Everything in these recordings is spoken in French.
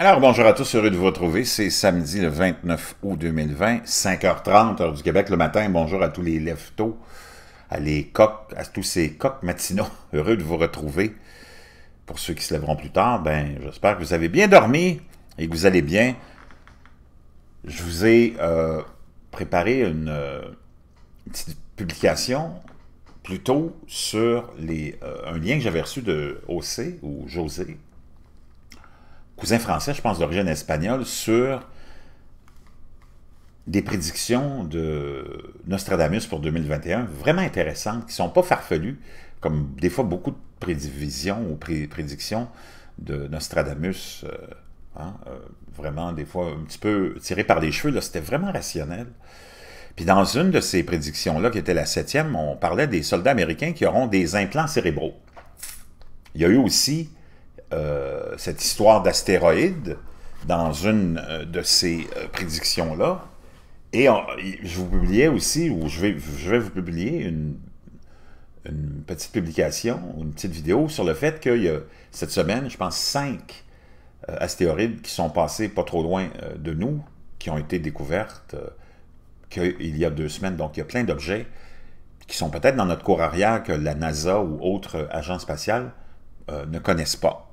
Alors, bonjour à tous, heureux de vous retrouver. C'est samedi le 29 août 2020, 5h30, heure du Québec le matin. Bonjour à tous les leftos, à les coqs, à tous ces coqs matinaux. Heureux de vous retrouver. Pour ceux qui se lèveront plus tard, ben, j'espère que vous avez bien dormi et que vous allez bien. Je vous ai euh, préparé une euh, petite publication plutôt sur les, euh, un lien que j'avais reçu de OC ou José cousin français, je pense, d'origine espagnole, sur des prédictions de Nostradamus pour 2021 vraiment intéressantes, qui ne sont pas farfelues, comme des fois beaucoup de prédivisions ou prédictions de Nostradamus, euh, hein, euh, vraiment des fois un petit peu tirées par les cheveux, c'était vraiment rationnel. Puis dans une de ces prédictions-là, qui était la septième, on parlait des soldats américains qui auront des implants cérébraux. Il y a eu aussi euh, cette histoire d'astéroïdes dans une euh, de ces euh, prédictions-là. Et je vous publiais aussi, ou je vais, je vais vous publier une, une petite publication, une petite vidéo sur le fait qu'il y a cette semaine, je pense, cinq astéroïdes qui sont passés pas trop loin de nous, qui ont été découvertes il il y a deux semaines. Donc, il y a plein d'objets qui sont peut-être dans notre cour arrière que la NASA ou autre agence spatiale ne connaissent pas.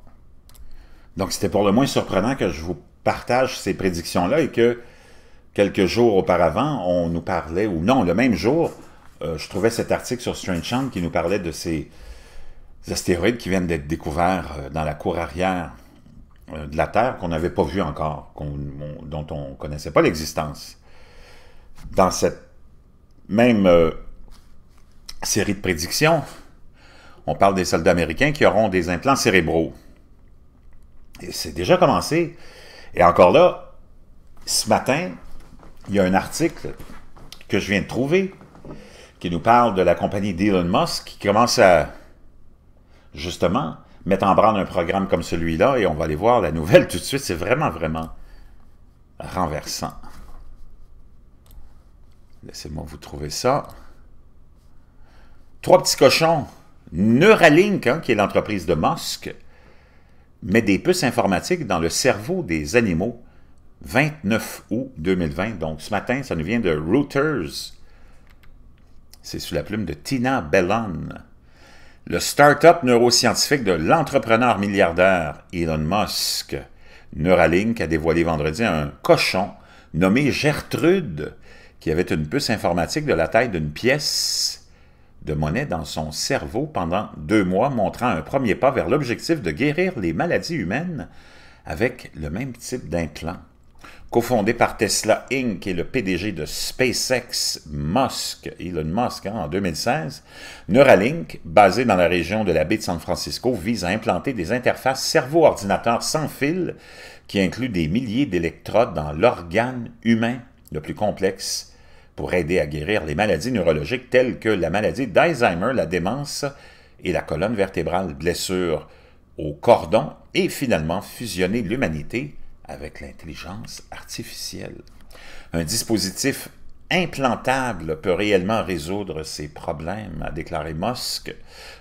Donc, c'était pour le moins surprenant que je vous partage ces prédictions-là et que quelques jours auparavant, on nous parlait, ou non, le même jour, euh, je trouvais cet article sur Strange Chant qui nous parlait de ces astéroïdes qui viennent d'être découverts euh, dans la cour arrière euh, de la Terre qu'on n'avait pas vu encore, dont on ne connaissait pas l'existence. Dans cette même série de prédictions, on parle des soldats américains qui auront des implants cérébraux c'est déjà commencé. Et encore là, ce matin, il y a un article que je viens de trouver qui nous parle de la compagnie d'Elon Musk qui commence à, justement, mettre en branle un programme comme celui-là. Et on va aller voir la nouvelle tout de suite. C'est vraiment, vraiment renversant. Laissez-moi vous trouver ça. Trois petits cochons. Neuralink, hein, qui est l'entreprise de Musk, met des puces informatiques dans le cerveau des animaux 29 août 2020. Donc ce matin, ça nous vient de Reuters. C'est sous la plume de Tina Bellon. Le start-up neuroscientifique de l'entrepreneur milliardaire Elon Musk, Neuralink, a dévoilé vendredi un cochon nommé Gertrude qui avait une puce informatique de la taille d'une pièce de monnaie dans son cerveau pendant deux mois, montrant un premier pas vers l'objectif de guérir les maladies humaines avec le même type d'implant. Cofondé par Tesla Inc. et le PDG de SpaceX, Musk, Elon Musk, hein, en 2016, Neuralink, basé dans la région de la baie de San Francisco, vise à implanter des interfaces cerveau-ordinateur sans fil qui incluent des milliers d'électrodes dans l'organe humain le plus complexe pour aider à guérir les maladies neurologiques telles que la maladie d'Alzheimer, la démence et la colonne vertébrale, blessure au cordon et finalement fusionner l'humanité avec l'intelligence artificielle. Un dispositif implantable peut réellement résoudre ces problèmes, a déclaré Musk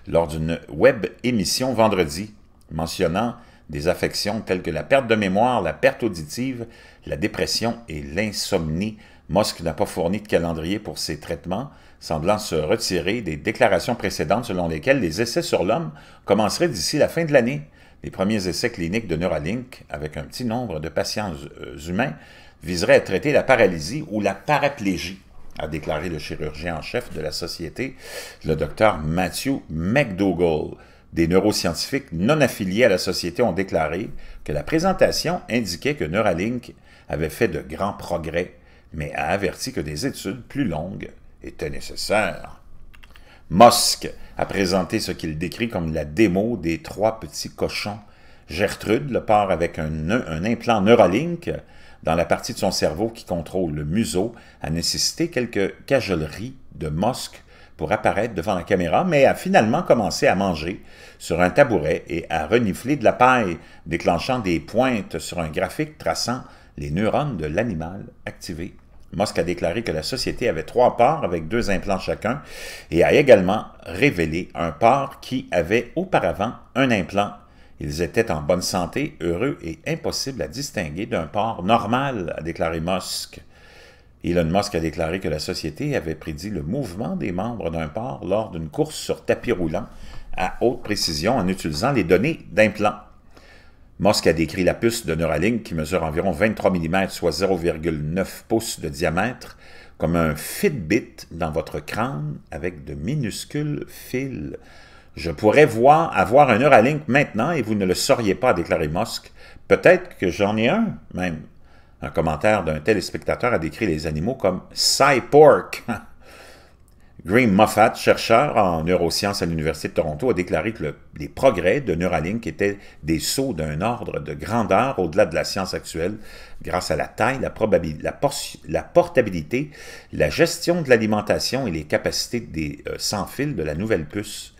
lors d'une web émission vendredi, mentionnant des affections telles que la perte de mémoire, la perte auditive, la dépression et l'insomnie, Musk n'a pas fourni de calendrier pour ces traitements, semblant se retirer des déclarations précédentes selon lesquelles les essais sur l'homme commenceraient d'ici la fin de l'année. Les premiers essais cliniques de Neuralink, avec un petit nombre de patients euh, humains, viseraient à traiter la paralysie ou la paraplégie, a déclaré le chirurgien en chef de la société, le docteur Matthew McDougall. Des neuroscientifiques non affiliés à la société ont déclaré que la présentation indiquait que Neuralink avait fait de grands progrès mais a averti que des études plus longues étaient nécessaires. Mosk a présenté ce qu'il décrit comme la démo des trois petits cochons. Gertrude le part avec un, un implant Neuralink dans la partie de son cerveau qui contrôle le museau, a nécessité quelques cajoleries de Mosk pour apparaître devant la caméra, mais a finalement commencé à manger sur un tabouret et à renifler de la paille, déclenchant des pointes sur un graphique traçant les neurones de l'animal activés. Musk a déclaré que la société avait trois parts avec deux implants chacun et a également révélé un part qui avait auparavant un implant. Ils étaient en bonne santé, heureux et impossible à distinguer d'un port normal, a déclaré Musk. Elon Musk a déclaré que la société avait prédit le mouvement des membres d'un part lors d'une course sur tapis roulant à haute précision en utilisant les données d'implants. Musk a décrit la puce de Neuralink qui mesure environ 23 mm, soit 0,9 pouces de diamètre, comme un Fitbit dans votre crâne avec de minuscules fils. Je pourrais voir, avoir un Neuralink maintenant et vous ne le sauriez pas, a déclaré Musk. Peut-être que j'en ai un, même. Un commentaire d'un téléspectateur a décrit les animaux comme « cypork ». Graham Moffat, chercheur en neurosciences à l'Université de Toronto, a déclaré que les progrès de Neuralink étaient des sauts d'un ordre de grandeur au-delà de la science actuelle grâce à la taille, la, la portabilité, la gestion de l'alimentation et les capacités des euh, sans-fil de la nouvelle puce.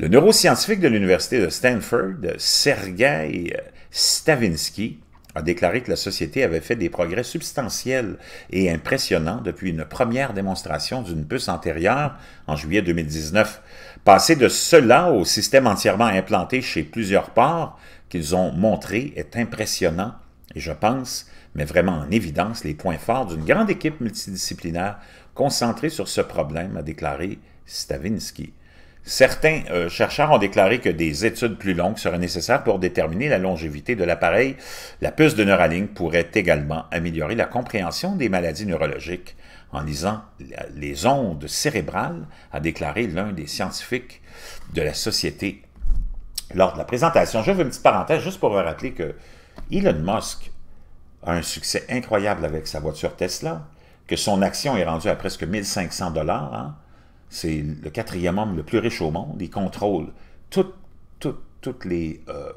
Le neuroscientifique de l'Université de Stanford, Sergei euh, Stavinsky, a déclaré que la société avait fait des progrès substantiels et impressionnants depuis une première démonstration d'une puce antérieure en juillet 2019. Passer de cela au système entièrement implanté chez plusieurs parts qu'ils ont montré est impressionnant et je pense met vraiment en évidence les points forts d'une grande équipe multidisciplinaire concentrée sur ce problème, a déclaré Stavinsky. Certains euh, chercheurs ont déclaré que des études plus longues seraient nécessaires pour déterminer la longévité de l'appareil. La puce de Neuralink pourrait également améliorer la compréhension des maladies neurologiques en lisant les ondes cérébrales, a déclaré l'un des scientifiques de la société lors de la présentation. Je veux une petite parenthèse juste pour vous rappeler que Elon Musk a un succès incroyable avec sa voiture Tesla, que son action est rendue à presque 1500 dollars. Hein c'est le quatrième homme le plus riche au monde. Il contrôle toutes les... Euh,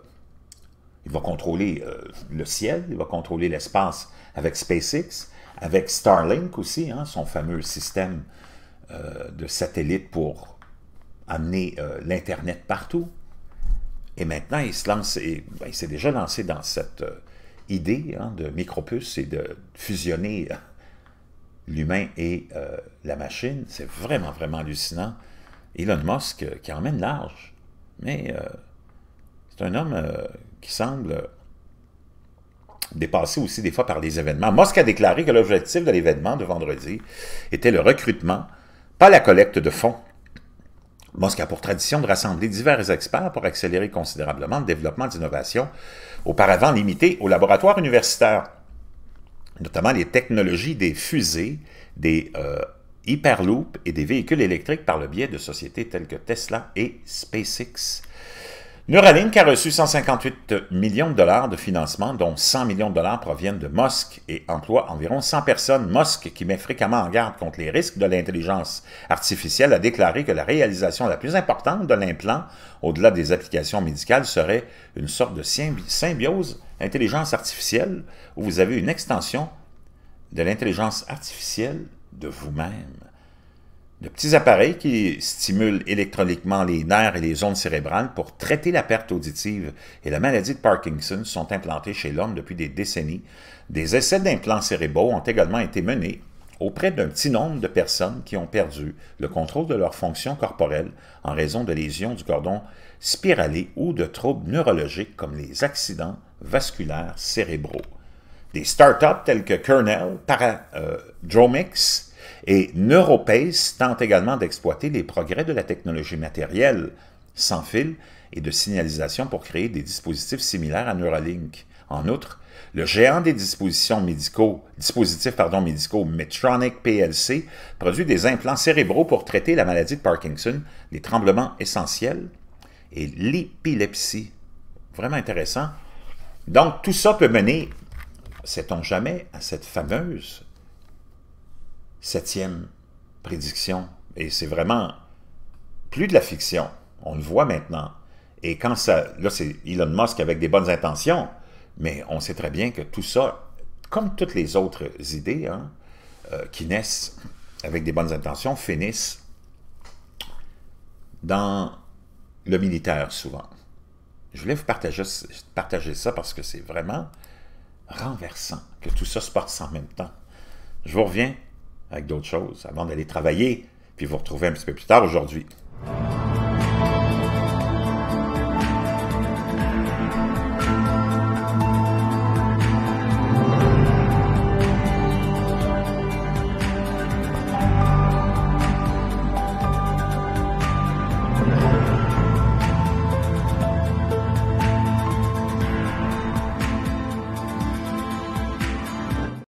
il va contrôler euh, le ciel, il va contrôler l'espace avec SpaceX, avec Starlink aussi, hein, son fameux système euh, de satellites pour amener l'Internet partout. Et maintenant, il se lance, ben, il s'est déjà lancé dans cette idée hein, de Micropus et de fusionner l'humain et euh, la machine, c'est vraiment, vraiment hallucinant. Elon Musk, euh, qui emmène large, mais euh, c'est un homme qui semble dépassé aussi des fois par les événements. Musk a déclaré que l'objectif de l'événement de vendredi était le recrutement, pas la collecte de fonds. Musk a pour tradition de rassembler divers experts pour accélérer considérablement le développement d'innovations, auparavant limitées aux laboratoires universitaires notamment les technologies des fusées, des euh, hyperloops et des véhicules électriques par le biais de sociétés telles que Tesla et SpaceX. Neuralink a reçu 158 millions de dollars de financement, dont 100 millions de dollars proviennent de Musk et emploie environ 100 personnes. Musk, qui met fréquemment en garde contre les risques de l'intelligence artificielle, a déclaré que la réalisation la plus importante de l'implant, au-delà des applications médicales, serait une sorte de symbiose intelligence artificielle où vous avez une extension de l'intelligence artificielle de vous-même de petits appareils qui stimulent électroniquement les nerfs et les ondes cérébrales pour traiter la perte auditive et la maladie de Parkinson sont implantés chez l'homme depuis des décennies. Des essais d'implants cérébraux ont également été menés auprès d'un petit nombre de personnes qui ont perdu le contrôle de leurs fonctions corporelles en raison de lésions du cordon spiralé ou de troubles neurologiques comme les accidents vasculaires cérébraux. Des startups telles que Kernel, Paradromix, euh, et NeuroPace tente également d'exploiter les progrès de la technologie matérielle sans fil et de signalisation pour créer des dispositifs similaires à Neuralink. En outre, le géant des dispositions médicaux, dispositifs pardon, médicaux Medtronic PLC produit des implants cérébraux pour traiter la maladie de Parkinson, les tremblements essentiels et l'épilepsie. Vraiment intéressant. Donc tout ça peut mener, sait-on jamais, à cette fameuse septième prédiction. Et c'est vraiment plus de la fiction. On le voit maintenant. Et quand ça... Là, c'est Elon Musk avec des bonnes intentions, mais on sait très bien que tout ça, comme toutes les autres idées hein, euh, qui naissent avec des bonnes intentions, finissent dans le militaire souvent. Je voulais vous partager, partager ça parce que c'est vraiment renversant que tout ça se passe en même temps. Je vous reviens avec d'autres choses avant d'aller travailler, puis vous retrouvez un petit peu plus tard aujourd'hui.